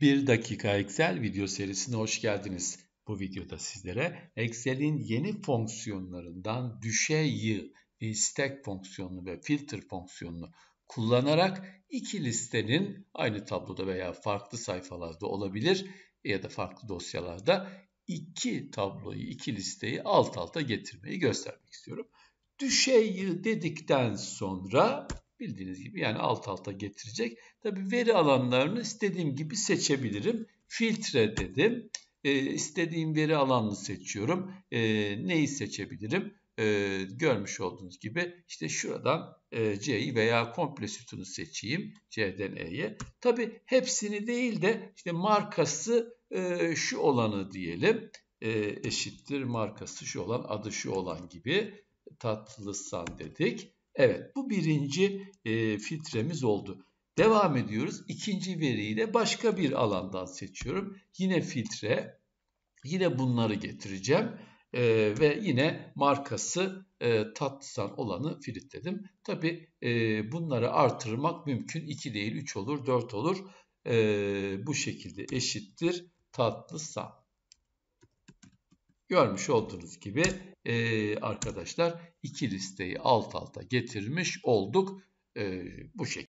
1 dakika Excel video serisine hoş geldiniz. Bu videoda sizlere Excel'in yeni fonksiyonlarından düşe yığ, istek e, fonksiyonunu ve filter fonksiyonunu kullanarak iki listenin aynı tabloda veya farklı sayfalarda olabilir ya da farklı dosyalarda iki tabloyu, iki listeyi alt alta getirmeyi göstermek istiyorum. Düşe yığ dedikten sonra Bildiğiniz gibi yani alt alta getirecek. Tabi veri alanlarını istediğim gibi seçebilirim. Filtre dedim. E, istediğim veri alanını seçiyorum. E, neyi seçebilirim? E, görmüş olduğunuz gibi işte şuradan e, C'yi veya komple sütunu seçeyim. C'den E'ye. Tabi hepsini değil de işte markası e, şu olanı diyelim. E, eşittir markası şu olan adı şu olan gibi tatlısan dedik. Evet bu birinci e, filtremiz oldu. Devam ediyoruz. İkinci veriyi de başka bir alandan seçiyorum. Yine filtre. Yine bunları getireceğim. E, ve yine markası e, tatlısan olanı filtredim. Tabi e, bunları artırmak mümkün. 2 değil 3 olur 4 olur. E, bu şekilde eşittir tatlısan. Görmüş olduğunuz gibi e, arkadaşlar iki listeyi alt alta getirmiş olduk. E, bu şekilde.